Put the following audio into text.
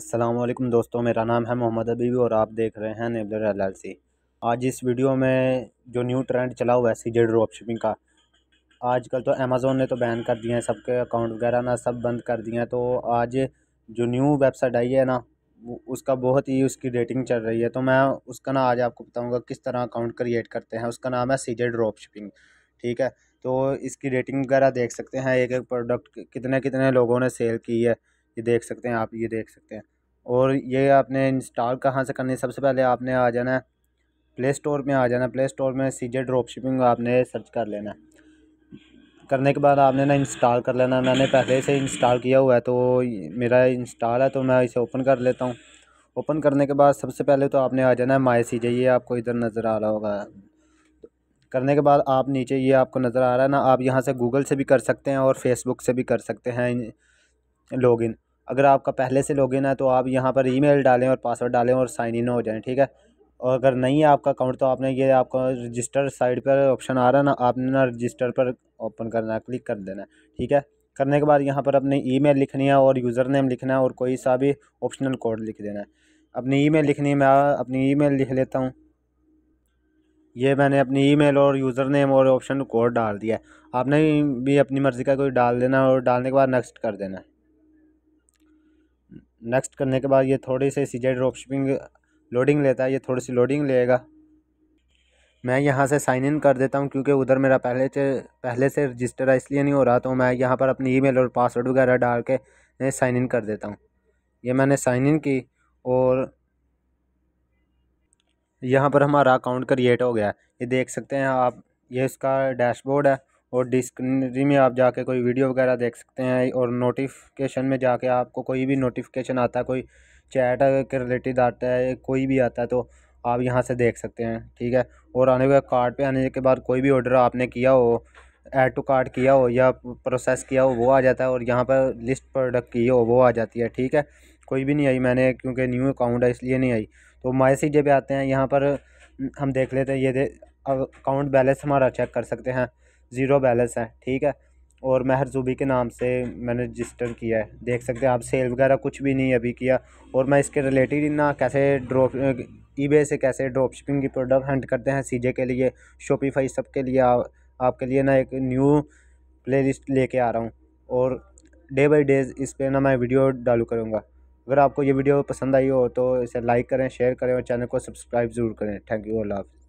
असलम दोस्तों मेरा नाम है मोहम्मद अबीबी और आप देख रहे हैं नेबलर एल आज इस वीडियो में जो न्यू ट्रेंड चला हुआ है सी जे ड्रॉप शिपिंग का आजकल तो अमेज़ोन ने तो बैन कर दिए हैं सबके अकाउंट वगैरह ना सब बंद कर दिए हैं तो आज जो न्यू वेबसाइट आई है ना उसका बहुत ही उसकी रेटिंग चल रही है तो मैं उसका ना आज आपको बताऊँगा किस तरह अकाउंट क्रिएट करते हैं उसका नाम है सी जे ड्रॉप शिपिंग ठीक है तो इसकी रेटिंग वगैरह देख सकते हैं एक एक प्रोडक्ट कितने कितने लोगों ने सेल की है ये देख सकते हैं आप ये देख सकते हैं और ये आपने इंस्टॉल कहाँ से करनी है सबसे पहले आपने आ जाना है प्ले स्टोर में आ जाना प्ले स्टोर में सी जे ड्रॉप शिपिंग आपने सर्च कर लेना है करने के बाद आपने ना इंस्टॉल कर लेना मैंने पहले से इंस्टॉल किया हुआ है तो मेरा इंस्टॉल है तो मैं इसे ओपन कर लेता हूँ ओपन करने के बाद सबसे पहले तो आपने आ जाना है माई सी जे ये आपको इधर नज़र आ रहा होगा करने के बाद आप नीचे ये आपको नज़र आ रहा है ना आप यहाँ से गूगल से भी कर सकते हैं और फेसबुक से भी कर सकते हैं लॉगिन अगर आपका पहले से लॉगिन है तो आप यहाँ पर ईमेल डालें और पासवर्ड डालें और साइन इन हो जाएं ठीक है और अगर नहीं है आपका अकाउंट तो आपने ये आपका रजिस्टर साइड पर ऑप्शन आ रहा है ना आपने ना रजिस्टर पर ओपन करना है क्लिक कर देना है ठीक है करने के बाद यहाँ पर अपनी ईमेल लिखनी है और यूज़र नेम लिखना है और कोई सा भी ऑप्शनल कोड लिख देना है अपनी ईमेल लिखनी है मैं अपनी ईमेल लिख लेता हूँ ये मैंने अपनी ईमेल और यूज़र नेम और ऑप्शन कोड डाल दिया है आपने भी अपनी मर्ज़ी का कोई डाल देना और डालने के बाद नेक्स्ट कर देना है नेक्स्ट करने के बाद ये थोड़ी सी सीजे ड्रॉप शिपिंग लोडिंग लेता है ये थोड़ी सी लोडिंग लेगा मैं यहाँ से साइन इन कर देता हूँ क्योंकि उधर मेरा पहले से पहले से रजिस्टर है इसलिए नहीं हो रहा तो मैं यहाँ पर अपनी ईमेल और पासवर्ड वगैरह डाल के साइन इन कर देता हूँ ये मैंने साइन इन की और यहाँ पर हमारा अकाउंट क्रिएट हो गया ये देख सकते हैं आप ये इसका डैशबोर्ड है और डिस्क्री में आप जाके कोई वीडियो वगैरह देख सकते हैं और नोटिफिकेशन में जाके आपको कोई भी नोटिफिकेशन आता है कोई चैट के रिलेटेड आता है कोई भी आता है तो आप यहाँ से देख सकते हैं ठीक है और आने के कार्ड पे आने के बाद कोई भी ऑर्डर आपने किया हो ऐड टू कार्ड किया हो या प्रोसेस किया हो वो आ जाता है और यहाँ पर लिस्ट प्रोडक्ट की हो वो आ जाती है ठीक है कोई भी नहीं आई मैंने क्योंकि न्यू अकाउंट है इसलिए नहीं आई तो माई सीजे पे आते हैं यहाँ पर हम देख लेते हैं ये अकाउंट बैलेंस हमारा चेक कर सकते हैं ज़ीरो बैलेंस है ठीक है और महर जूबी के नाम से मैंने रजिस्टर किया है देख सकते हैं आप सेल वगैरह कुछ भी नहीं अभी किया और मैं इसके रिलेटेड ना कैसे ड्रॉप ई से कैसे ड्रॉप शिपिंग की प्रोडक्ट हंट करते हैं सीजे के लिए शॉपिफाई सब के लिए आ, आपके लिए ना एक न्यू प्लेलिस्ट लेके आ रहा हूँ और डे बाई डे इस पर ना मैं वीडियो डालू करूँगा अगर आपको ये वीडियो पसंद आई हो तो इसे लाइक करें शेयर करें और चैनल को सब्सक्राइब ज़रूर करें थैंक यू अल्लाह